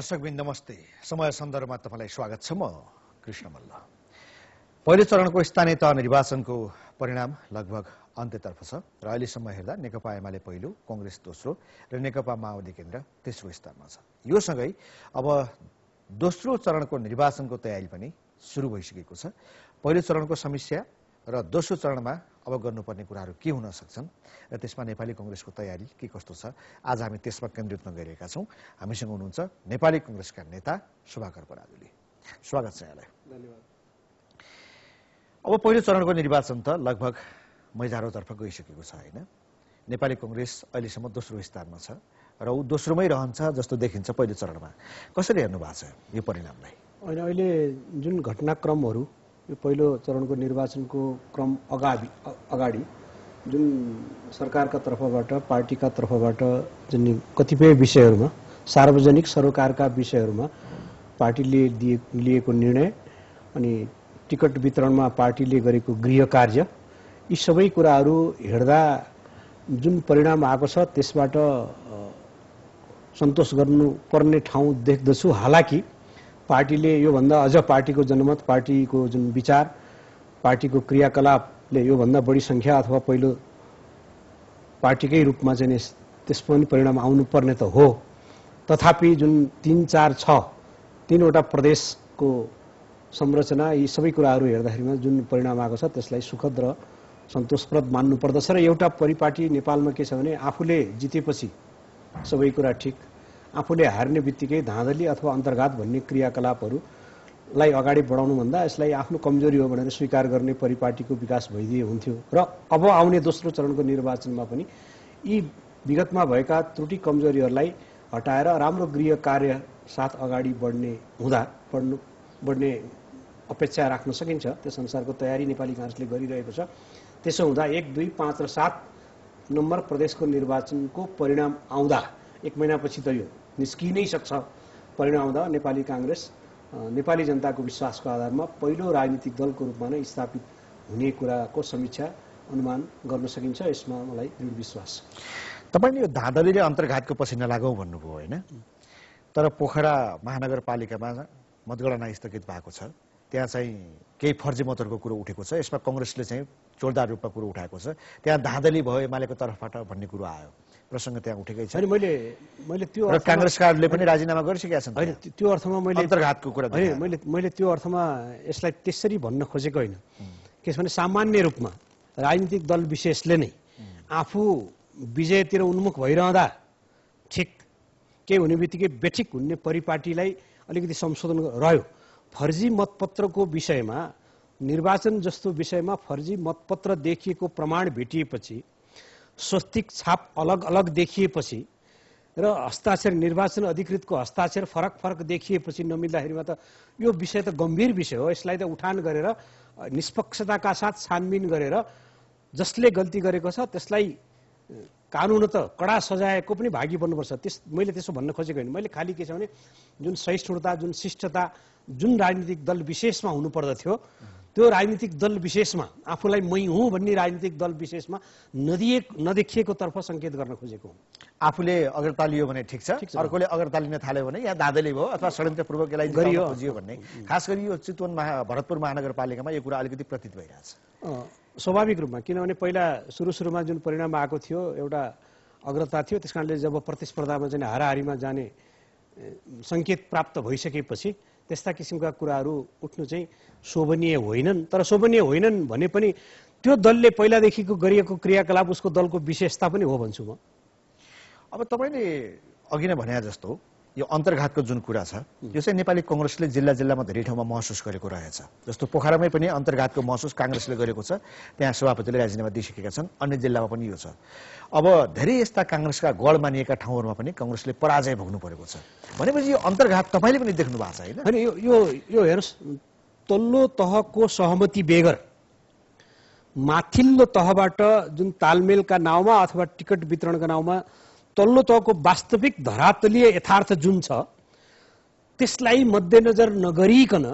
दर्शकबिन नमस्ते समय सन्दर्भमा तपाईँलाई स्वागत छ म कृष्ण मल्ल पहिलो चरणको स्थानीय तह निर्वाचनको परिणाम लगभग अन्त्यतर्फ छ र अहिलेसम्म हेर्दा नेकपा एमाले पहिलो कङ्ग्रेस दोस्रो र नेकपा माओवादी केन्द्र तेस्रो स्थानमा छ यो सँगै अब दोस्रो चरणको निर्वाचनको तयारी पनि सुरु भइसकेको छ पहिलो चरणको समस्या र दोस्रो चरणमा अब गर्नुपर्ने कुराहरू के हुन सक्छन् र त्यसमा नेपाली कङ्ग्रेसको तयारी के कस्तो छ आज हामी त्यसमा केन्द्रित गइरहेका छौँ हामीसँग हुनुहुन्छ नेपाली कङ्ग्रेसका नेता सुभाकर बराजुली स्वागत छ यहाँलाई धन्यवाद अब पहिलो चरणको निर्वाचन त लगभग मैजारोतर्फ गइसकेको छ होइन नेपाली कङ्ग्रेस अहिलेसम्म दोस्रो स्थानमा छ र ऊ दोस्रोमै रहन्छ जस्तो देखिन्छ पहिलो चरणमा कसरी हेर्नु भएको छ यो परिणामलाई होइन अहिले जुन घटनाक्रमहरू यो पहिलो चरणको निर्वाचनको क्रम अगाडि अगाडि जुन सरकारका तर्फबाट पार्टीका तर्फबाट जुन कतिपय विषयहरूमा सार्वजनिक सरोकारका विषयहरूमा पार्टीले दिए लिएको निर्णय अनि टिकट वितरणमा पार्टीले गरेको गृह कार्य यी सबै कुराहरू हेर्दा जुन परिणाम आएको छ त्यसबाट सन्तोष गर्नुपर्ने ठाउँ देख्दछु हालाकि पार्टीले योभन्दा अझ पार्टीको जनमत पार्टीको जुन विचार पार्टीको क्रियाकलापले योभन्दा बढी सङ्ख्या अथवा पहिलो पार्टीकै रूपमा चाहिँ त्यस पनि परिणाम आउनुपर्ने त हो तथापि जुन तिन चार छ तिनवटा प्रदेशको संरचना यी सबै कुराहरू हेर्दाखेरिमा जुन परिणाम आएको छ त्यसलाई सुखद र सन्तोषप्रद मान्नुपर्दछ र एउटा परिपाटी नेपालमा के छ भने आफूले जितेपछि सबै कुरा ठिक आफूले हार्ने बित्तिकै धाँधली अथवा अन्तर्घात भन्ने क्रियाकलापहरूलाई अगाडि बढाउनुभन्दा यसलाई आफ्नो कमजोरी हो भनेर स्वीकार गर्ने परिपाटीको विकास भइदिए हुन्थ्यो र अब आउने दोस्रो चरणको निर्वाचनमा पनि यी विगतमा भएका त्रुटि कमजोरीहरूलाई हटाएर राम्रो गृह कार्य साथ अगाडि बढ्ने हुँदा बढ्नु बढ्ने अपेक्षा राख्न सकिन्छ त्यस अनुसारको तयारी नेपाली काङ्ग्रेसले गरिरहेको छ त्यसो हुँदा एक दुई पाँच र सात नम्बर प्रदेशको निर्वाचनको परिणाम आउँदा एक महिनापछि त यो निस्किनै सक्छ परिणाम हुँदा नेपाली काङ्ग्रेस नेपाली जनताको विश्वासको आधारमा पहिलो राजनीतिक दलको रूपमा नै स्थापित हुने कुराको समीक्षा अनुमान गर्न सकिन्छ यसमा मलाई दृढ विश्वास तपाईँले यो धाँधलीले अन्तर्घातको पसिना लागौँ भन्नुभयो होइन तर पोखरा महानगरपालिकामा मतगणना स्थगित भएको छ त्यहाँ चाहिँ केही फर्जी मतहरूको कुरो उठेको छ यसमा कङ्ग्रेसले चाहिँ जोरदार रूपमा कुरो उठाएको छ त्यहाँ धाँधली भयो एमालेको तर्फबाट भन्ने कुरो आयो प्रसङ्ग त्यहाँ उठेकै छ मैले मैले त्यो र पनि राजीनामा गरिसकेका छन् होइन त्यो अर्थमा मैले अन्तर्घातको कुरा होइन मैले मैले त्यो अर्थमा यसलाई त्यसरी भन्न खोजेको होइन के भने सामान्य रूपमा राजनीतिक दल विशेषले नै आफू विजयतिर उन्मुख भइरहँदा ठिक केही हुने बित्तिकै बेठिक हुने परिपाटीलाई अलिकति संशोधन रह्यो फर्जी मतपत्रको विषयमा निर्वाचन जस्तो विषयमा फर्जी मतपत्र देखिएको प्रमाण भेटिएपछि स्वस्तिक छाप अलग अलग देखिएपछि र हस्ताक्षर निर्वाचन अधिकृतको हस्ताक्षर फरक फरक देखिएपछि नमिल्दाखेरिमा त यो विषय त गम्भीर विषय हो यसलाई त उठान गरेर निष्पक्षताका साथ छानबिन गरेर जसले गल्ती गरेको छ त्यसलाई कानुन त कडा सजायको पनि भागी बन्नुपर्छ त्यस मैले त्यसो भन्न खोजेको होइन मैले खालि के छ भने जुन सहिष्णुता जुन शिष्टता जुन राजनीतिक दल विशेषमा हुनुपर्दथ्यो त्यो राजनीतिक दल विशेषमा आफूलाई मै हुँ भन्ने राजनीतिक दल विशेषमा नदिए नदेखिएको तर्फ सङ्केत गर्न खोजेको हो आफूले अग्रता लियो भने ठिक छ अर्कोले अग्रता लिन थाल्यो भने या दादैले भयो अथवा षड्यन्त्रपूर्वक यसलाई गरियो खोजियो भन्ने खास गरी यो चितवन महा भरतपुर महानगरपालिकामा यो कुरा अलिकति प्रतीत भइरहेछ स्वाभाविक रूपमा किनभने पहिला सुरु सुरुमा जुन परिणाम आएको थियो एउटा अग्रता थियो त्यस जब प्रतिस्पर्धामा चाहिँ हाराहारीमा जाने सङ्केत प्राप्त भइसकेपछि त्यस्ता किसिमका कुराहरू उठ्नु चाहिँ शोभनीय होइनन् तर शोभनीय होइनन् भने पनि त्यो दलले पहिलादेखिको गरिएको क्रियाकलाप उसको दलको विशेषता पनि हो भन्छु म अब तपाईँले अघि नै भने जस्तो यो अन्तर्घातको जुन कुरा छ यो चाहिँ नेपाली कङ्ग्रेसले जिल्ला जिल्लामा धेरै ठाउँमा महसुस गरेको रहेछ जस्तो पोखरामै पनि अन्तर्घातको महसुस काङ्ग्रेसले गरेको छ त्यहाँ सभापतिले राजीनामा दिइसकेका छन् अन्य जिल्लामा पनि यो छ अब धेरै यस्ता काङ्ग्रेसका गढ मानिएका ठाउँहरूमा पनि कङ्ग्रेसले पराजय भोग्नु परेको छ भनेपछि यो अन्तर्घात तपाईँले पनि देख्नु भएको छ होइन यो यो यो हेर्नुहोस् तल्लो तहको सहमति बेगर माथिल्लो तहबाट जुन तालमेलका नाउँमा अथवा टिकट वितरणका नाउँमा तल्लो तहको वास्तविक धरातलीय यथार्थ जुन छ त्यसलाई मध्यनजर नगरिकन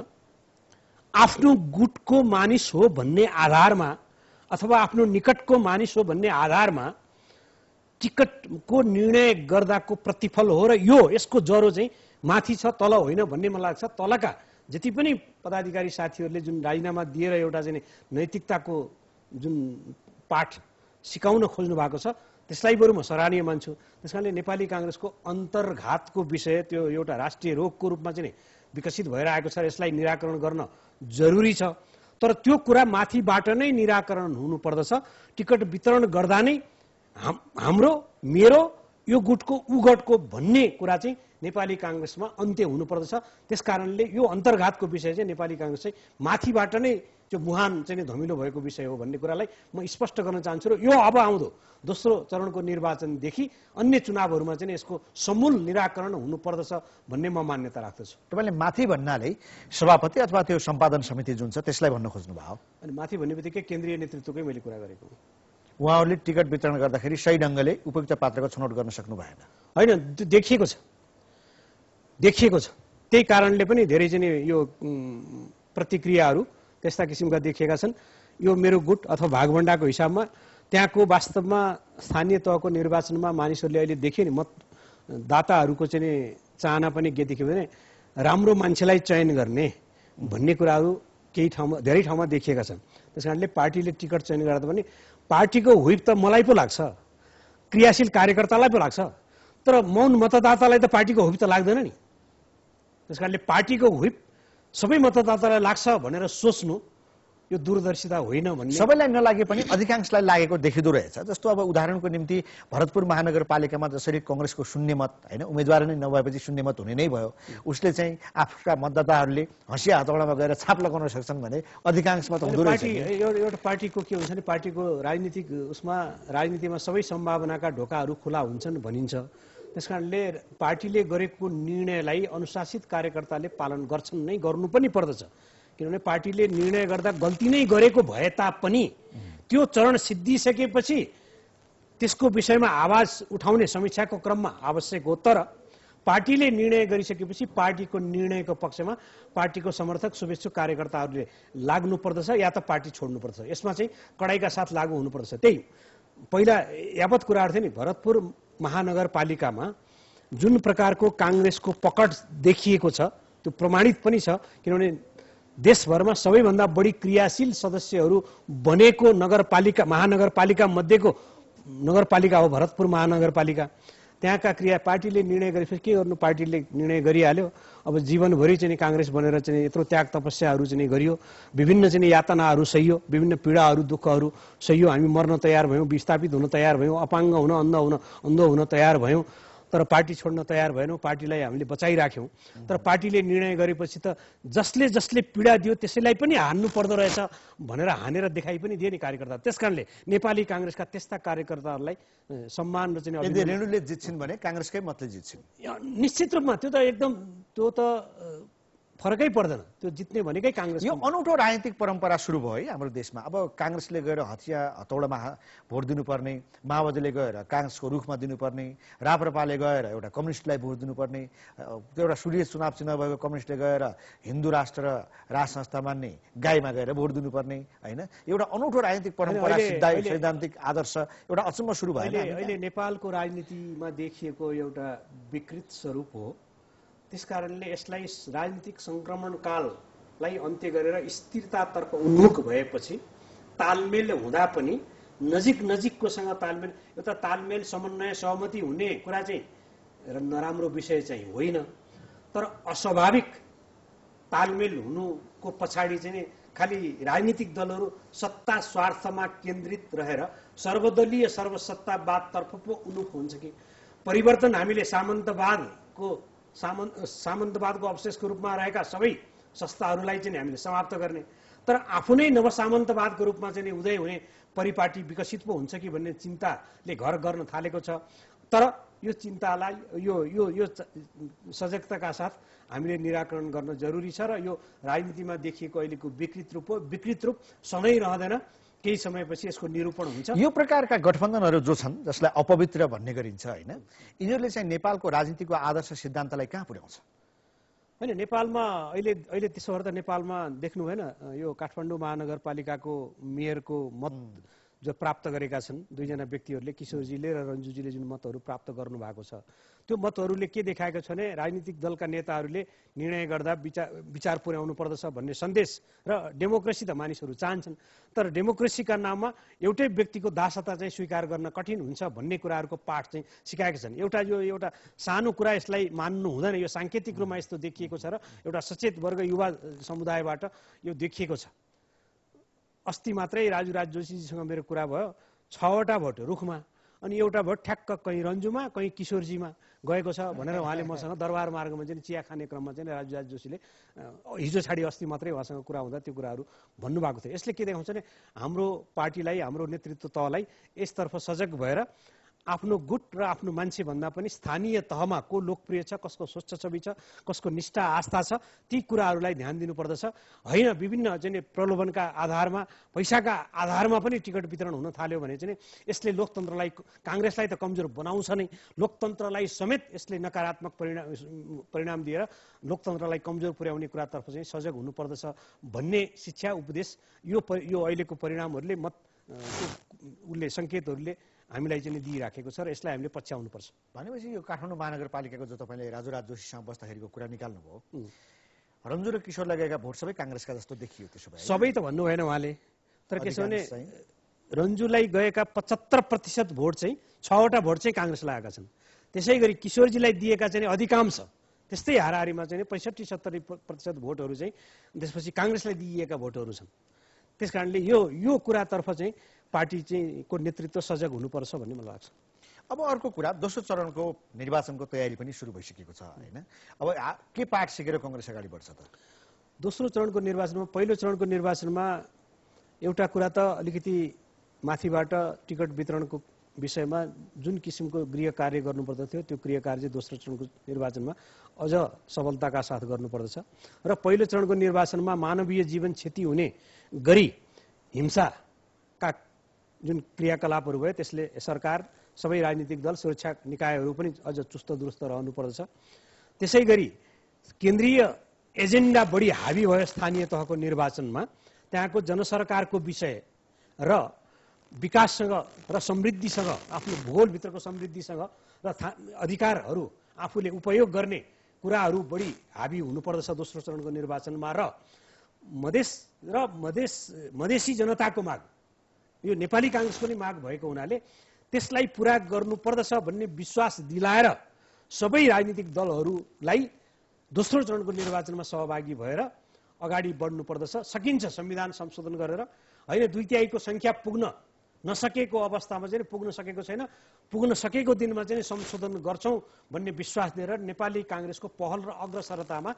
आफ्नो गुटको मानिस हो भन्ने आधारमा अथवा आफ्नो निकटको मानिस हो भन्ने आधारमा टिकटको निर्णय गर्दाको प्रतिफल हो र यो यसको ज्वरो चाहिँ माथि छ तल होइन भन्ने मलाई लाग्छ तलका जति पनि पदाधिकारी साथीहरूले जुन राजीनामा दिएर एउटा चाहिँ नैतिकताको जुन पाठ सिकाउन खोज्नु भएको छ त्यसलाई बरु म सराहनीय मान्छु त्यस कारणले नेपाली काङ्ग्रेसको अन्तर्घातको विषय त्यो एउटा राष्ट्रिय रोगको रूपमा चाहिँ विकसित भएर आएको छ यसलाई निराकरण गर्न जरुरी छ तर त्यो कुरा माथिबाट नै निराकरण हुनुपर्दछ टिकट वितरण गर्दा नै हाम्रो मेरो यो गुटको उगटको भन्ने कुरा चाहिँ नेपाली काङ्ग्रेसमा अन्त्य हुनुपर्दछ त्यस कारणले यो अन्तर्घातको विषय चाहिँ नेपाली काङ्ग्रेस चाहिँ माथिबाट नै त्यो मुहान चाहिँ धमिलो भएको विषय हो भन्ने कुरालाई म स्पष्ट गर्न चाहन्छु र यो अब आउँदो दोस्रो चरणको निर्वाचनदेखि अन्य चुनावहरूमा चाहिँ यसको समूल निराकरण हुनुपर्दछ भन्ने म मान्यता राख्दछु तपाईँले माथि भन्नाले सभापति अथवा त्यो सम्पादन समिति जुन छ त्यसलाई भन्न खोज्नुभयो अनि माथि भन्ने बित्तिकै केन्द्रीय नेतृत्वकै मैले कुरा गरेको उहाँहरूले टिकट वितरण गर्दाखेरि सही ढङ्गले उपयुक्त पात्रको छनौट गर्न सक्नु भएन होइन देखिएको छ देखिएको छ त्यही कारणले पनि धेरै चाहिँ यो प्रतिक्रियाहरू त्यस्ता किसिमका देखिएका छन् यो मेरो गुट अथवा भागभण्डाको हिसाबमा त्यहाँको वास्तवमा स्थानीय तहको निर्वाचनमा मानिसहरूले अहिले देखे नि मतदाताहरूको चाहिँ चाहना पनि के देखियो भने राम्रो मान्छेलाई चयन गर्ने भन्ने कुराहरू केही ठाउँमा धेरै ठाउँमा देखिएका छन् त्यस कारणले पार्टीले टिकट चयन गर्दा पनि पार्टीको हुप त मलाई पो लाग्छ क्रियाशील कार्यकर्तालाई पो लाग्छ तर मौन मतदातालाई त पार्टीको हुप त लाग्दैन नि त्यस कारणले पार्टीको हुप सबै मतदातालाई लाग्छ भनेर सोच्नु यो दूरदर्शिता होइन भने सबैलाई नलागे पनि अधिकांशलाई लागेको देखिँदो रहेछ जस्तो अब उदाहरणको निम्ति भरतपुर महानगरपालिकामा जसरी कङ्ग्रेसको शून्य मत होइन उम्मेद्वार नै नभएपछि शून्य मत हुने नै भयो उसले चाहिँ आफ्ना मतदाताहरूले हँसिया हतौडामा गएर छाप लगाउन सक्छन् भने अधिकांश मत हुँदो रहेछ एउटा पार्टीको के हुन्छ भने पार्टीको राजनीतिक उसमा राजनीतिमा सबै सम्भावनाका ढोकाहरू खुला हुन्छन् भनिन्छ त्यस कारणले पार्टीले गरेको निर्णयलाई अनुशासित कार्यकर्ताले पालन गर्छन् नै गर्नु पनि पर्दछ किनभने पार्टीले निर्णय गर्दा गल्ती नै गरेको भए तापनि त्यो चरण सिद्धिसकेपछि त्यसको विषयमा आवाज उठाउने समीक्षाको क्रममा आवश्यक हो तर पार्टीले निर्णय गरिसकेपछि पार्टीको निर्णयको पक्षमा पार्टीको समर्थक शुभेच्छुक कार्यकर्ताहरूले लाग्नु पर्दछ या त पार्टी छोड्नु पर्दछ यसमा चाहिँ कडाइका साथ लागू हुनुपर्दछ त्यही पहिला यावत कुराहरू थियो नि भरतपुर महानगरपालिकामा जुन प्रकारको काङ्ग्रेसको पकड देखिएको छ त्यो प्रमाणित पनि छ किनभने देशभरमा सबैभन्दा बढी क्रियाशील सदस्यहरू बनेको नगरपालिका महानगरपालिका मध्येको नगरपालिका हो भरतपुर महानगरपालिका त्यहाँका क्रिया पार्टीले निर्णय गरेपछि के गर्नु पार्टीले निर्णय गरिहाल्यो अब जीवनभरि चाहिँ काङ्ग्रेस बनेर चाहिँ यत्रो त्याग तपस्याहरू चाहिँ गरियो विभिन्न चाहिँ यातनाहरू सहियो विभिन्न पीडाहरू दुःखहरू सहियो हामी मर्न तयार भयौँ विस्थापित हुन तयार भयौँ अपाङ्ग हुन अन्ध हुन अन्ध हुन तयार भयौँ तर पार्टी छोड्न तयार भएनौँ पार्टीलाई हामीले बचाइराख्यौँ तर पार्टीले निर्णय गरेपछि त जसले जसले पीडा दियो त्यसैलाई पनि हान्नु पर्दो रहेछ भनेर हानेर देखाइ पनि दिए नि कार्यकर्ता त्यस कारणले नेपाली काङ्ग्रेसका त्यस्ता कार्यकर्ताहरूलाई सम्मान र चाहिँ रेणुले जित्छिन् भने काङ्ग्रेसकै मतले जित्छिन् निश्चित रूपमा त्यो त एकदम त्यो त फरकै पर्दैन त्यो जित्ने भनेकै काङ्ग्रेस यो अनौठो राजनीतिक परम्परा सुरु भयो है हाम्रो देशमा अब काङ्ग्रेसले गएर हतिया हतौडामा भोट दिनुपर्ने माओवादीले गएर काङ्ग्रेसको रुखमा दिनुपर्ने राप्रपाले गएर एउटा कम्युनिस्टलाई भोट दिनुपर्ने एउटा सूर्य चुनाव चिन्ह भएको कम्युनिस्टले गएर हिन्दू राष्ट्र र राज संस्था मान्ने गाईमा गएर भोट दिनुपर्ने होइन एउटा अनौठो राजनीतिक परम्परा सैद्धान्तिक आदर्श एउटा अचम्म सुरु भयो अहिले नेपालको राजनीतिमा देखिएको एउटा विकृत स्वरूप हो त्यसकारणले यसलाई राजनीतिक सङ्क्रमणकाललाई अन्त्य गरेर स्थिरतातर्फ उन्मुख भएपछि तालमेल हुँदा पनि नजिक नजिककोसँग तालमेल एउटा तालमेल समन्वय सहमति हुने कुरा चाहिँ र नराम्रो विषय चाहिँ होइन तर अस्वाभाविक तालमेल हुनुको पछाडि चाहिँ खालि राजनीतिक दलहरू सत्ता स्वार्थमा केन्द्रित रहेर सर्वदलीय सर्वसत्तावादतर्फ पो उन्मुख हुन्छ कि परिवर्तन हामीले सामन्तवादको सामन सामन्तवादको अवशेषको रूपमा रहेका सबै संस्थाहरूलाई चाहिँ हामीले समाप्त गर्ने तर आफ्नै नवसामन्तवादको रूपमा चाहिँ उदय हुने परिपाटी विकसित पो हुन्छ कि भन्ने चिन्ताले घर गर्न थालेको छ तर यो चिन्तालाई यो यो यो सजगताका साथ हामीले निराकरण गर्न जरुरी छ र यो राजनीतिमा देखिएको अहिलेको विकृत रूप हो विकृत रूप सधैँ रहँदैन केही समयपछि यसको निरूपण हुन्छ यो प्रकारका गठबन्धनहरू जो छन् जसलाई अपवित्र भन्ने गरिन्छ होइन यिनीहरूले चाहिँ नेपालको राजनीतिको आदर्श सिद्धान्तलाई कहाँ पुर्याउँछ होइन नेपालमा अहिले अहिले त्यसो गर्दा नेपालमा देख्नु भएन यो काठमाडौँ महानगरपालिकाको मेयरको मत जो प्राप्त गरेका छन् दुईजना व्यक्तिहरूले किशोरजीले र रन्जुजीले जुन मतहरू प्राप्त गर्नुभएको छ त्यो मतहरूले के देखाएको छ भने राजनीतिक दलका नेताहरूले निर्णय गर्दा विचार विचार पुर्याउनु पर्दछ भन्ने सन्देश र डेमोक्रेसी त मानिसहरू चाहन्छन् तर डेमोक्रेसीका नाममा एउटै व्यक्तिको दासता चाहिँ स्वीकार गर्न कठिन हुन्छ भन्ने कुराहरूको पाठ चाहिँ सिकाएका छन् एउटा यो एउटा सानो कुरा यसलाई मान्नु हुँदैन यो साङ्केतिक रूपमा यस्तो देखिएको छ र एउटा सचेत वर्ग युवा समुदायबाट यो देखिएको छ अस्ति मात्रै राजुराज जोशीजीसँग मेरो कुरा भयो छवटा भोट रुखमा अनि एउटा भोट ठ्याक्क कहीँ रन्जुमा कहीँ किशोरजीमा गएको छ भनेर उहाँले मसँग दरबार मार्गमा चाहिँ चिया खाने क्रममा चाहिँ राजुराज जोशीले हिजो छाडी अस्ति मात्रै उहाँसँग कुरा हुँदा त्यो कुराहरू भन्नुभएको थियो यसले के देखाउँछ भने हाम्रो पार्टीलाई हाम्रो नेतृत्व तहलाई यसतर्फ सजग भएर आफ्नो गुट र आफ्नो मान्छे भन्दा पनि स्थानीय तहमा को लोकप्रिय छ कसको स्वच्छ छवि छ कसको निष्ठा आस्था छ ती कुराहरूलाई ध्यान दिनुपर्दछ होइन विभिन्न चाहिँ प्रलोभनका आधारमा पैसाका आधारमा पनि टिकट वितरण हुन थाल्यो भने चाहिँ यसले लोकतन्त्रलाई काङ्ग्रेसलाई त कमजोर बनाउँछ नै लोकतन्त्रलाई समेत यसले नकारात्मक परिणाम परिणाम दिएर लोकतन्त्रलाई कमजोर पुर्याउने कुरातर्फ चाहिँ सजग हुनुपर्दछ भन्ने शिक्षा उपदेश यो यो अहिलेको परिणामहरूले मत उसले सङ्केतहरूले हामीलाई चाहिँ दिइराखेको छ र यसलाई हामीले पछ्याउनुपर्छ भनेपछि यो काठमाडौँ महानगरपालिकाको जो तपाईँले राजुराज जोशीसँग बस्दाखेरिको कुरा निकाल्नुभयो रन्जु र किशोर लगाएका भोट सबै काङ्ग्रेसका जस्तो देखियो त्यसो भए सबै त भन्नु भएन उहाँले तर के छ भने रन्जुलाई गएका पचहत्तर प्रतिशत भोट चाहिँ छवटा भोट चाहिँ काङ्ग्रेसलाई आएका छन् त्यसै गरी किशोरजीलाई दिएका चाहिँ अधिकांश त्यस्तै हाराहारीमा चाहिँ पैँसठी सत्तरी प्रतिशत भोटहरू चाहिँ त्यसपछि काङ्ग्रेसलाई दिइएका भोटहरू छन् त्यस कारणले यो यो कुरातर्फ चाहिँ पार्टी चाहिँ को नेतृत्व सजग हुनुपर्छ भन्ने मलाई लाग्छ अब अर्को कुरा दोस्रो चरणको निर्वाचनको तयारी पनि सुरु भइसकेको छ होइन अब के पाठ सिकेर कङ्ग्रेस अगाडि बढ्छ त दोस्रो चरणको निर्वाचनमा पहिलो चरणको निर्वाचनमा एउटा कुरा त अलिकति माथिबाट टिकट वितरणको विषयमा जुन किसिमको गृह कार्य गर्नुपर्दथ्यो त्यो गृह कार्य चाहिँ दोस्रो चरणको निर्वाचनमा अझ सफलताका साथ गर्नुपर्दछ र पहिलो चरणको निर्वाचनमा मानवीय जीवन क्षति हुने गरी हिंसाका जुन क्रियाकलापहरू भयो त्यसले सरकार सबै राजनीतिक दल सुरक्षा निकायहरू पनि अझ चुस्त दुरुस्त रहनुपर्दछ त्यसै गरी केन्द्रीय एजेन्डा बढी हावी भयो स्थानीय तहको निर्वाचनमा त्यहाँको जनसरकारको विषय र विकाससँग र समृद्धिसँग आफ्नो भूगोलभित्रको समृद्धिसँग र था अधिकारहरू आफूले उपयोग गर्ने कुराहरू बढी हाबी हुनुपर्दछ दोस्रो चरणको निर्वाचनमा र मधेस र मधेस मधेसी जनताको माग यो नेपाली काङ्ग्रेसको नै माग भएको हुनाले त्यसलाई पुरा गर्नुपर्दछ भन्ने विश्वास दिलाएर सबै राजनीतिक दलहरूलाई दोस्रो चरणको निर्वाचनमा सहभागी भएर अगाडि बढ्नुपर्दछ सकिन्छ संविधान संशोधन गरेर होइन दुई तिहाईको सङ्ख्या पुग्न नसकेको अवस्थामा चाहिँ पुग्न सकेको छैन पुग्न सकेको दिनमा चाहिँ संशोधन गर्छौँ भन्ने विश्वास दिएर नेपाली काङ्ग्रेसको पहल र अग्रसरतामा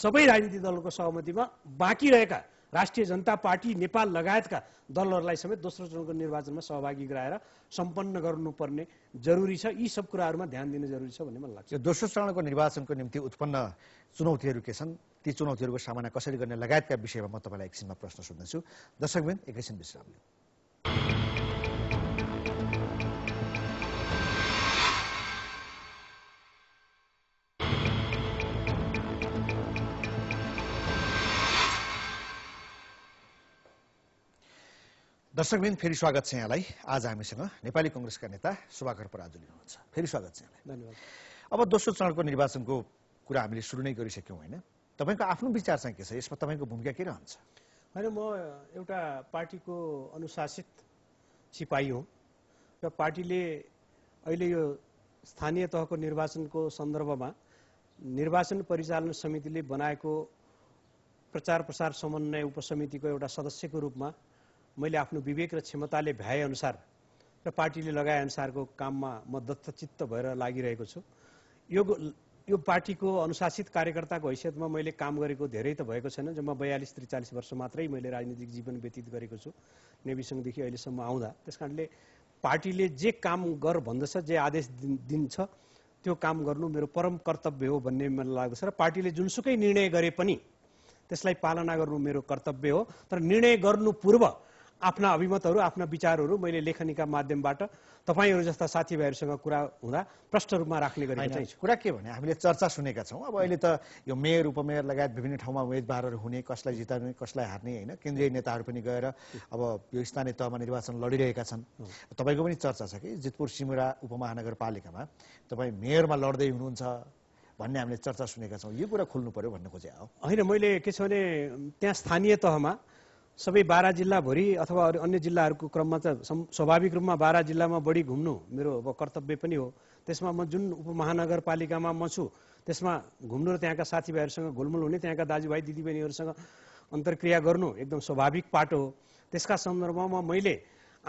सबै राजनीतिक दलको सहमतिमा बाँकी रहेका राष्ट्रिय जनता पार्टी नेपाल लगायतका दलहरूलाई समेत दोस्रो चरणको निर्वाचनमा सहभागी गराएर सम्पन्न गर्नुपर्ने जरुरी छ यी सब कुराहरूमा ध्यान दिन जरुरी छ भन्ने मलाई लाग्छ दोस्रो चरणको निर्वाचनको निम्ति उत्पन्न चुनौतीहरू के छन् ती चुनौतीहरूको सामना कसरी गर्ने लगायतका विषयमा म तपाईँलाई एकछिनमा प्रश्न सोध्नेछु दर्शकबिन एकैछिन विश्रामले दर्शकबिन फेरि स्वागत छ यहाँलाई आज हामीसँग नेपाली कङ्ग्रेसका नेता सुभाकर पराजुली हुनुहुन्छ फेरि स्वागत छ यहाँलाई धन्यवाद अब दोस्रो चरणको निर्वाचनको कुरा हामीले सुरु नै गरिसक्यौँ होइन तपाईँको आफ्नो विचार चाहिँ के छ यसमा तपाईँको भूमिका के रहन्छ होइन म एउटा पार्टीको अनुशासित सिपाही हो र पार्टीले अहिले यो स्थानीय तहको निर्वाचनको सन्दर्भमा निर्वाचन परिचालन समितिले बनाएको प्रचार प्रसार समन्वय उपसमितिको एउटा सदस्यको रूपमा मैले आफ्नो विवेक र क्षमताले भ्याएअनुसार र पार्टीले लगाएअनुसारको काममा म दत्तचित्त भएर लागिरहेको छु यो यो पार्टीको अनुशासित कार्यकर्ताको हैसियतमा मैले काम गरेको धेरै त भएको छैन जम्मा बयालिस त्रिचालिस वर्ष मात्रै मैले राजनीतिक जीवन व्यतीत गरेको छु नेभी सङ्घदेखि अहिलेसम्म आउँदा त्यस कारणले पार्टीले जे काम गर भन्दछ जे आदेश दिन्छ त्यो काम गर्नु मेरो परम कर्तव्य हो भन्ने मलाई लाग्दछ र पार्टीले जुनसुकै निर्णय गरे पनि त्यसलाई पालना गर्नु मेरो कर्तव्य हो तर निर्णय गर्नु पूर्व आफ्ना अभिमतहरू आफ्ना विचारहरू मैले लेखनीका माध्यमबाट तपाईँहरू जस्ता साथीभाइहरूसँग कुरा हुँदा प्रष्ट रूपमा राख्ने गरेको चाहिँ कुरा के भने हामीले चर्चा सुनेका छौँ अब अहिले त यो मेयर उपमेयर लगायत विभिन्न ठाउँमा उम्मेदवारहरू हुने कसलाई जिताउने कसलाई हार्ने होइन केन्द्रीय नेताहरू पनि गएर अब यो स्थानीय तहमा निर्वाचन लडिरहेका छन् तपाईँको पनि चर्चा छ कि जितपुर सिमुरा उपमहानगरपालिकामा तपाईँ मेयरमा लड्दै हुनुहुन्छ भन्ने हामीले चर्चा सुनेका छौँ यो कुरा खोल्नु पर्यो भन्ने खोजेको होइन मैले के छ भने त्यहाँ स्थानीय तहमा सबै बाह्र जिल्लाभरि अथवा अरू अन्य जिल्लाहरूको क्रममा त स्वाभाविक रूपमा बाह्र जिल्लामा बढी घुम्नु मेरो अब कर्तव्य पनि हो त्यसमा म जुन उपमहानगरपालिकामा म छु त्यसमा घुम्नु र त्यहाँका साथीभाइहरूसँग घुलमुल हुने त्यहाँका दाजुभाइ दिदीबहिनीहरूसँग अन्तर्क्रिया गर्नु एकदम स्वाभाविक पाटो हो त्यसका सन्दर्भमा मैले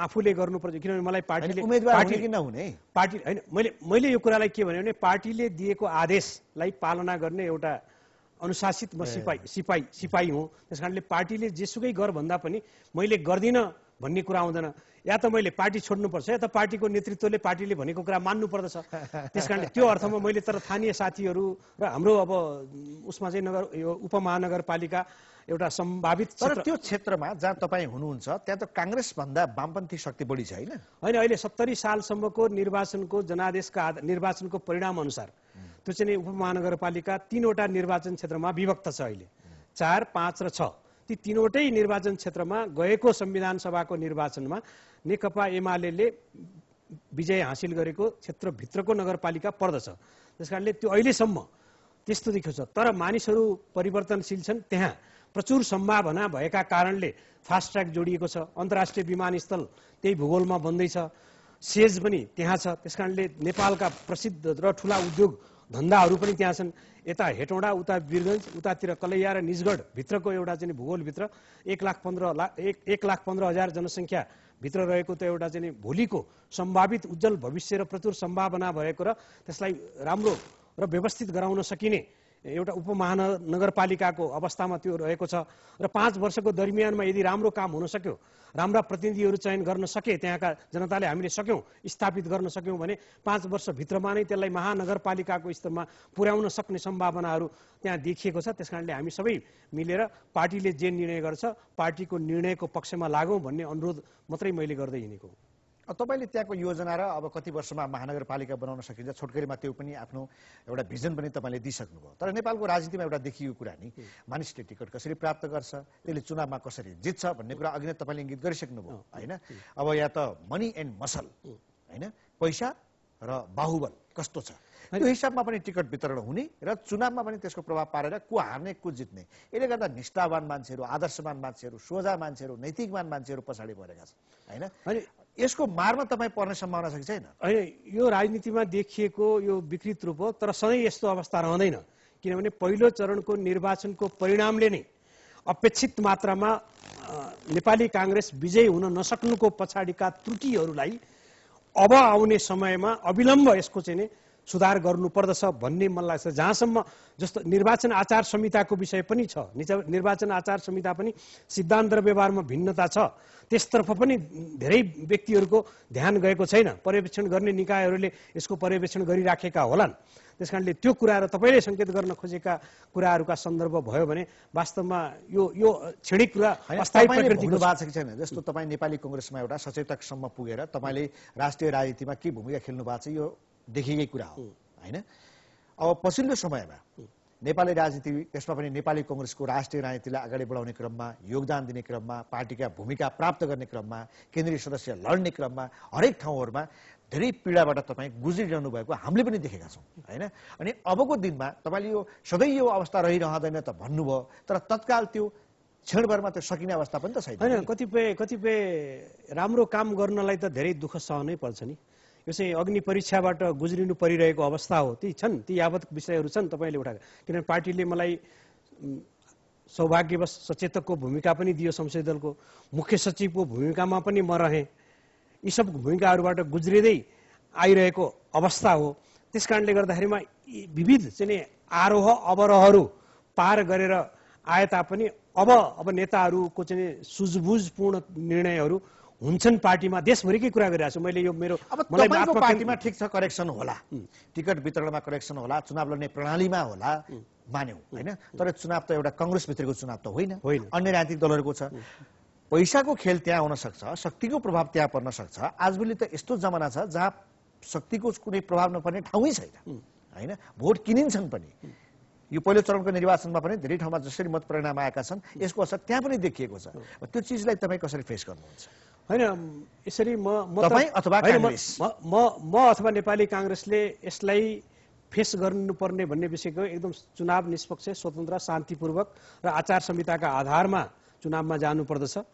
आफूले गर्नुपर्छ किनभने मलाई पार्टीले पार्टी किन हुने पार्टी होइन मैले मैले यो कुरालाई के भने पार्टीले दिएको आदेशलाई पालना गर्ने एउटा अनुशासित म सिपाही सिपाही सिपाही हुँ त्यस कारणले पार्टीले जेसुकै गर भन्दा पनि मैले गर्दिनँ भन्ने कुरा आउँदैन या त मैले पार्टी छोड्नुपर्छ या त पार्टीको नेतृत्वले पार्टीले भनेको कुरा मान्नुपर्दछ त्यस कारणले त्यो अर्थमा मैले तर स्थानीय साथीहरू र हाम्रो अब उसमा चाहिँ नगर यो उपमहानगरपालिका एउटा सम्भावित तर त्यो क्षेत्रमा जहाँ तपाईँ हुनुहुन्छ त्यहाँ त काङ्ग्रेसभन्दा वामपन्थी शक्ति बढी छ होइन होइन अहिले सत्तरी सालसम्मको निर्वाचनको जनादेशका निर्वाचनको परिणाम अनुसार त्यो चाहिँ उपमहानगरपालिका तिनवटा निर्वाचन क्षेत्रमा विभक्त छ अहिले चार पाँच र छ ती तिनवटै निर्वाचन क्षेत्रमा गएको संविधान सभाको निर्वाचनमा नेकपा एमाले विजय हासिल गरेको क्षेत्रभित्रको नगरपालिका पर्दछ त्यस कारणले त्यो अहिलेसम्म त्यस्तो देखिएको छ तर मानिसहरू परिवर्तनशील छन् त्यहाँ प्रचुर सम्भावना भएका कारणले फास्ट ट्र्याक जोडिएको छ अन्तर्राष्ट्रिय विमानस्थल त्यही भूगोलमा बन्दैछ सेज पनि त्यहाँ छ त्यस कारणले नेपालका प्रसिद्ध र ठुला उद्योग धन्दाहरू पनि त्यहाँ छन् यता हेटौँडा उता वीरगञ्ज उतातिर कलैया र निजगढ भित्रको एउटा चाहिँ भूगोलभित्र एक लाख पन्ध्र लाख एक एक लाख पन्ध्र हजार जनसङ्ख्या भित्र रहेको त एउटा चाहिँ भोलिको सम्भावित उज्जवल भविष्य र प्रचुर सम्भावना भएको र त्यसलाई राम्रो र व्यवस्थित गराउन सकिने एउटा उपमहानगरपालिकाको अवस्थामा त्यो रहेको छ र पाँच वर्षको दरमियानमा यदि राम्रो काम हुन सक्यो राम्रा प्रतिनिधिहरू चयन गर्न सके त्यहाँका जनताले हामीले सक्यौँ स्थापित गर्न सक्यौँ भने पाँच वर्षभित्रमा नै त्यसलाई महानगरपालिकाको स्तरमा पुर्याउन सक्ने सम्भावनाहरू त्यहाँ देखिएको छ त्यस कारणले हामी सबै मिलेर पार्टीले जे निर्णय गर्छ पार्टीको निर्णयको पक्षमा लागौँ भन्ने अनुरोध मात्रै मैले गर्दै हिँडेको तपाईँले त्यहाँको योजना र अब कति वर्षमा महानगरपालिका बनाउन सकिन्छ छोटकरीमा त्यो पनि आफ्नो एउटा भिजन पनि तपाईँले दिइसक्नुभयो तर नेपालको राजनीतिमा एउटा देखियो कुरा नि मानिसले टिकट कसरी प्राप्त गर्छ त्यसले चुनावमा कसरी जित्छ भन्ने कुरा अघि नै तपाईँले इङ्गित गरिसक्नुभयो होइन अब यहाँ त मनी एन्ड मसल होइन पैसा र बाहुबल कस्तो छ त्यो हिसाबमा पनि टिकट वितरण हुने र चुनावमा पनि त्यसको प्रभाव पारेर को हार्ने को जित्ने यसले गर्दा निष्ठावान मान्छेहरू आदर्शवान मान्छेहरू सोझा मान्छेहरू नैतिकवान मान्छेहरू पछाडि परेका छन् होइन यसको मारमा तपाईँ पर्ने सम्भावना छ कि छैन होइन यो राजनीतिमा देखिएको यो विकृत रूप हो तर सधैँ यस्तो अवस्था रहँदैन किनभने पहिलो चरणको निर्वाचनको परिणामले नै अपेक्षित मात्रामा नेपाली काङ्ग्रेस विजय हुन नसक्नुको पछाडिका त्रुटिहरूलाई अब आउने समयमा अविलम्ब यसको चाहिँ सुधार गर्नुपर्दछ भन्ने मन लाग्छ जहाँसम्म जस्तो निर्वाचन आचार संहिताको विषय पनि छ निर्वाचन आचार संहिता पनि सिद्धान्त र व्यवहारमा भिन्नता छ त्यसतर्फ पनि धेरै व्यक्तिहरूको ध्यान गएको छैन पर्यवेक्षण गर्ने निकायहरूले यसको पर्यवेक्षण गरिराखेका होलान् त्यस कारणले त्यो कुरा र तपाईँले सङ्केत गर्न खोजेका कुराहरूका सन्दर्भ भयो भने वास्तवमा यो यो क्षणिक कुरा अस्थायी प्रकृतिको भएको छैन जस्तो तपाईँ नेपाली कङ्ग्रेसमा एउटा सचेतकसम्म पुगेर तपाईँले राष्ट्रिय राजनीतिमा के भूमिका खेल्नु भएको छ यो देखिएकै कुरा हो होइन अब पछिल्लो समयमा नेपाली राजनीति त्यसमा पनि नेपाली कङ्ग्रेसको राष्ट्रिय राजनीतिलाई अगाडि बढाउने क्रममा योगदान दिने क्रममा पार्टीका भूमिका प्राप्त गर्ने क्रममा केन्द्रीय सदस्य लड्ने क्रममा हरेक ठाउँहरूमा धेरै पीडाबाट तपाईँ गुज्रिरहनु भएको हामीले पनि देखेका छौँ होइन अनि अबको दिनमा तपाईँले यो सधैँ यो अवस्था रहिरहँदैन त भन्नुभयो तर तत्काल त्यो क्षणभरमा त्यो सकिने अवस्था पनि त छैन होइन कतिपय कतिपय राम्रो काम गर्नलाई त धेरै दुःख सहनै पर्छ नि यो चाहिँ अग्नि परीक्षाबाट गुज्रिनु परिरहेको अवस्था हो ती छन् ती यावत विषयहरू छन् तपाईँले उठाएका किनभने पार्टीले मलाई सौभाग्यवश सचेतकको भूमिका पनि दियो संसदीय दलको मुख्य सचिवको भूमिकामा पनि म रहेँ यी सब भूमिकाहरूबाट गुज्रिँदै आइरहेको अवस्था हो त्यस कारणले गर्दाखेरिमा विविध चाहिँ आरोह अवरोहहरू पार गरेर आए तापनि अब अब नेताहरूको चाहिँ सुझबुझपूर्ण निर्णयहरू हुन्छन् पार्टीमा देशभरिकै कुरा गरिरहेको छु मैले यो मेरो अब पार्टीमा ठिक छ करेक्सन होला टिकट वितरणमा करेक्सन होला चुनाव लड्ने प्रणालीमा होला मान्यौँ होइन तर चुनाव त एउटा कङ्ग्रेसभित्रको चुनाव त होइन होइन अन्य राजनीतिक दलहरूको छ पैसाको खेल त्यहाँ आउन सक्छ शक्तिको प्रभाव त्यहाँ पर्न सक्छ आजभोलि त यस्तो जमाना छ जहाँ शक्तिको कुनै प्रभाव नपर्ने ठाउँै छैन होइन भोट किनिन्छन् पनि यो पहिलो चरणको निर्वाचनमा पनि धेरै ठाउँमा जसरी मत परिणाम आएका छन् यसको असर त्यहाँ पनि देखिएको छ त्यो चिजलाई तपाईँ कसरी फेस गर्नुहुन्छ होइन यसरी म म अथवा नेपाली काङ्ग्रेसले यसलाई फेस गर्नुपर्ने भन्ने विषयको एकदम चुनाव निष्पक्ष स्वतन्त्र शान्तिपूर्वक र आचार संहिताका आधारमा चुनावमा जानुपर्दछ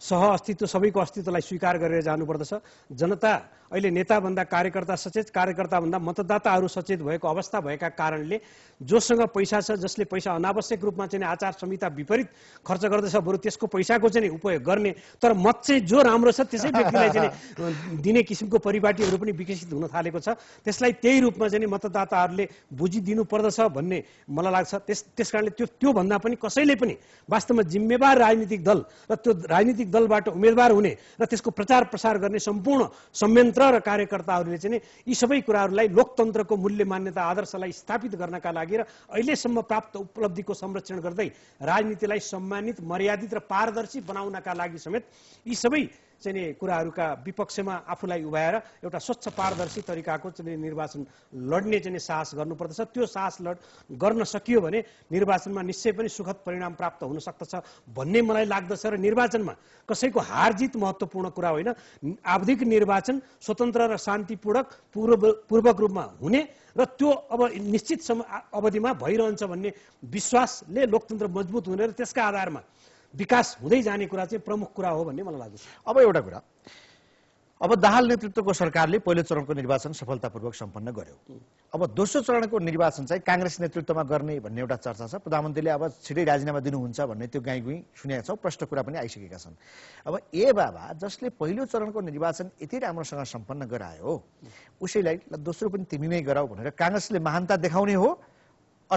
सह अस्तित्व सबैको अस्तित्वलाई स्वीकार गरेर जानुपर्दछ जनता अहिले नेताभन्दा कार्यकर्ता सचेत कार्यकर्ताभन्दा मतदाताहरू सचेत भएको अवस्था भएका कारणले जोसँग पैसा छ जसले पैसा अनावश्यक रूपमा चाहिँ आचार संहिता विपरीत खर्च गर्दछ बरु त्यसको पैसाको चाहिँ उपयोग गर्ने तर मत चाहिँ जो राम्रो छ त्यसै व्यक्तिलाई चाहिँ दिने किसिमको परिपाटीहरू पनि विकसित हुन थालेको छ त्यसलाई त्यही रूपमा चाहिँ मतदाताहरूले बुझिदिनु पर्दछ भन्ने मलाई लाग्छ त्यस त्यस कारणले त्यो त्योभन्दा पनि कसैले पनि वास्तवमा जिम्मेवार राजनीतिक दल र त्यो राजनीतिक राजनीतिक दलबाट उम्मेदवार हुने र त्यसको प्रचार प्रसार गर्ने सम्पूर्ण संयन्त्र र कार्यकर्ताहरूले चाहिँ यी सबै कुराहरूलाई लोकतन्त्रको मूल्य मान्यता आदर्शलाई स्थापित गर्नका लागि र अहिलेसम्म प्राप्त उपलब्धिको संरक्षण गर्दै राजनीतिलाई सम्मानित मर्यादित र पारदर्शी बनाउनका लागि समेत यी सबै चाहिँ कुराहरूका विपक्षमा आफूलाई उभ्याएर एउटा स्वच्छ पारदर्शी तरिकाको चाहिँ निर्वाचन लड्ने चाहिँ साहस गर्नुपर्दछ त्यो साहस लड गर्न सकियो भने निर्वाचनमा निश्चय पनि सुखद परिणाम प्राप्त हुन सक्दछ भन्ने मलाई लाग्दछ र निर्वाचनमा कसैको हार जित महत्त्वपूर्ण कुरा होइन आवधिक निर्वाचन स्वतन्त्र र शान्तिपूर्वक पूर्व पूर्वक रूपमा हुने र त्यो अब निश्चित समय अवधिमा भइरहन्छ भन्ने विश्वासले लोकतन्त्र मजबुत हुने र त्यसका आधारमा विकास हुँदै जाने कुरा चाहिँ प्रमुख कुरा हो भन्ने मलाई लाग्छ अब एउटा कुरा अब दाहाल नेतृत्वको सरकारले पहिलो चरणको निर्वाचन सफलतापूर्वक सम्पन्न गर्यो अब दोस्रो चरणको निर्वाचन चाहिँ काङ्ग्रेस नेतृत्वमा गर्ने भन्ने एउटा चर्चा छ प्रधानमन्त्रीले अब छिटै राजीनामा दिनुहुन्छ भन्ने त्यो गाई गुई सुनेका छौँ प्रश्न कुरा पनि आइसकेका छन् अब ए बाबा जसले पहिलो चरणको निर्वाचन यति राम्रोसँग सम्पन्न गरायो उसैलाई दोस्रो पनि तिमी नै गराऊ भनेर काङ्ग्रेसले महानता देखाउने हो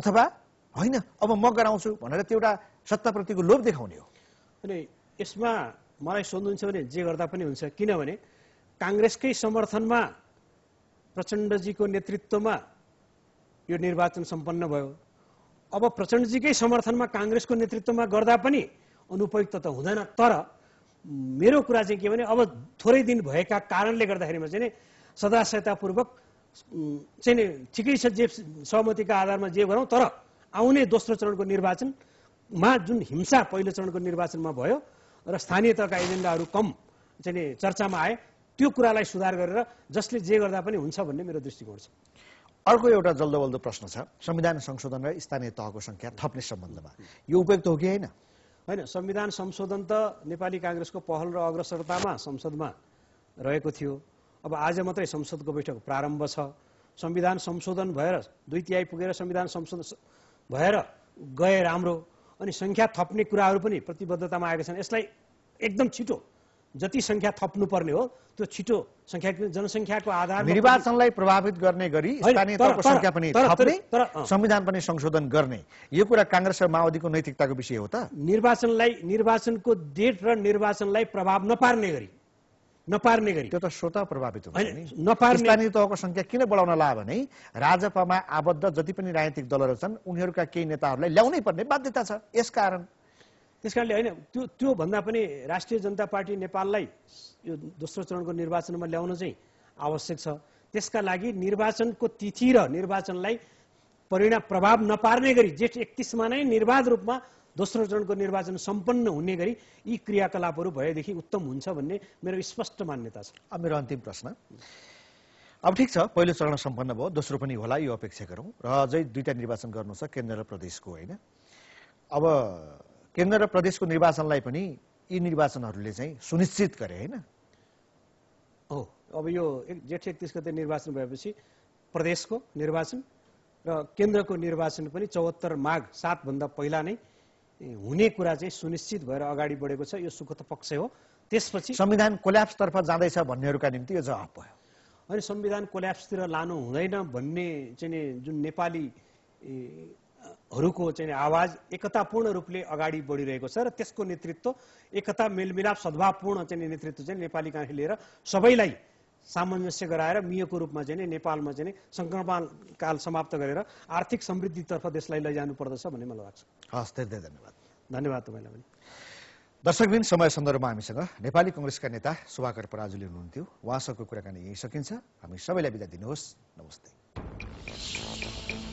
अथवा होइन अब म गराउँछु भनेर त्यो एउटा सत्ताप्रतिको लोभ देखाउने हो अनि यसमा मलाई सोध्नुहुन्छ भने जे गर्दा पनि हुन्छ किनभने काङ्ग्रेसकै समर्थनमा प्रचण्डजीको नेतृत्वमा यो निर्वाचन सम्पन्न भयो अब प्रचण्डजीकै समर्थनमा काङ्ग्रेसको नेतृत्वमा गर्दा पनि अनुपयुक्त त हुँदैन तर मेरो कुरा चाहिँ के भने अब थोरै दिन भएका कारणले गर्दाखेरिमा चाहिँ सदाशयतापूर्वक चाहिँ ठिकै छ जे सहमतिका आधारमा जे गरौँ तर आउने दोस्रो चरणको निर्वाचन मा जुन हिंसा पहिलो चरणको निर्वाचनमा भयो र स्थानीय तहका एजेन्डाहरू कम चाहिँ चर्चामा आए त्यो कुरालाई सुधार गरेर जसले जे गर्दा पनि हुन्छ भन्ने मेरो दृष्टिकोण छ अर्को एउटा जल्दो बल्दो प्रश्न छ संविधान संशोधन र स्थानीय तहको सङ्ख्या थप्ने सम्बन्धमा यो उपयुक्त हो कि होइन होइन संविधान संशोधन त नेपाली काङ्ग्रेसको पहल र अग्रसरतामा संसदमा रहेको थियो अब आज मात्रै संसदको बैठक प्रारम्भ छ संविधान संशोधन भएर दुई तिहाई पुगेर संविधान संशोधन भएर गए राम्रो अनि सङ्ख्या थप्ने कुराहरू पनि प्रतिबद्धतामा आएका छन् यसलाई एकदम छिटो जति सङ्ख्या थप्नुपर्ने हो त्यो छिटो सङ्ख्या जनसङ्ख्याको आधार निर्वाचनलाई प्रभावित गर्ने गरी स्थानीय सङ्ख्या पनि थप्ने संविधान पनि संशोधन गर्ने यो कुरा काङ्ग्रेस र माओवादीको नैतिकताको विषय हो त निर्वाचनलाई निर्वाचनको डेट र निर्वाचनलाई प्रभाव नपार्ने गरी नपार्ने गरी त्यो त स्वत प्रभावित हुन्छ नपार्ने स्थानीय तहको संख्या किन बढाउन ला भने राजपामा आबद्ध जति पनि राजनीतिक दलहरू छन् उनीहरूका केही नेताहरूलाई ल्याउनै पर्ने बाध्यता छ यस कारण त्यस कारणले होइन त्यो त्योभन्दा पनि राष्ट्रिय जनता पार्टी नेपाललाई यो दोस्रो चरणको निर्वाचनमा ल्याउन चाहिँ आवश्यक छ त्यसका लागि निर्वाचनको तिथि र निर्वाचनलाई परिणाम प्रभाव नपार्ने गरी जेठ एकतिसमा नै निर्वाध रूपमा दोस्रो चरणको निर्वाचन सम्पन्न हुने गरी यी क्रियाकलापहरू भएदेखि उत्तम हुन्छ भन्ने मेरो स्पष्ट मान्यता छ अब मेरो अन्तिम प्रश्न अब ठिक छ पहिलो चरण सम्पन्न भयो दोस्रो पनि होला यो अपेक्षा गरौँ र अझै दुईवटा निर्वाचन गर्नु छ केन्द्र र प्रदेशको होइन अब केन्द्र र प्रदेशको निर्वाचनलाई पनि यी निर्वाचनहरूले चाहिँ सुनिश्चित गरे होइन हो अब यो एक जेठ एकतिस गते निर्वाचन भएपछि प्रदेशको निर्वाचन र केन्द्रको निर्वाचन पनि चौहत्तर माघ सातभन्दा पहिला नै हुने कुरा चाहिँ सुनिश्चित भएर अगाडि बढेको छ यो सुखद पक्ष हो त्यसपछि संविधान कोल्याप्सतर्फ जाँदैछ भन्नेहरूका निम्ति यो जवाब भयो अनि संविधान कोल्याप्सतिर लानु हुँदैन भन्ने चाहिँ जुन नेपालीहरूको चाहिँ आवाज एकतापूर्ण रूपले अगाडि बढिरहेको छ र त्यसको नेतृत्व एकता मेलमिलाप सद्भावपूर्ण चाहिँ नेतृत्व चाहिँ नेपाली काँखी लिएर सबैलाई सामञ्जस्य गराएर मियोको रूपमा चाहिँ नेपालमा चाहिँ सङ्क्रमण काल समाप्त गरेर आर्थिक समृद्धितर्फ देशलाई लैजानु पर्दछ भन्ने मलाई लाग्छ हस् धेरै धन्यवाद धन्यवाद तपाईँलाई पनि दर्शकबिन समय सन्दर्भमा हामीसँग नेपाली कङ्ग्रेसका नेता सुभाकर पराजुली हुनुहुन्थ्यो उहाँसँगको कुराकानी यहीँ सकिन्छ हामी सबैलाई बिदा दिनुहोस् नमस्ते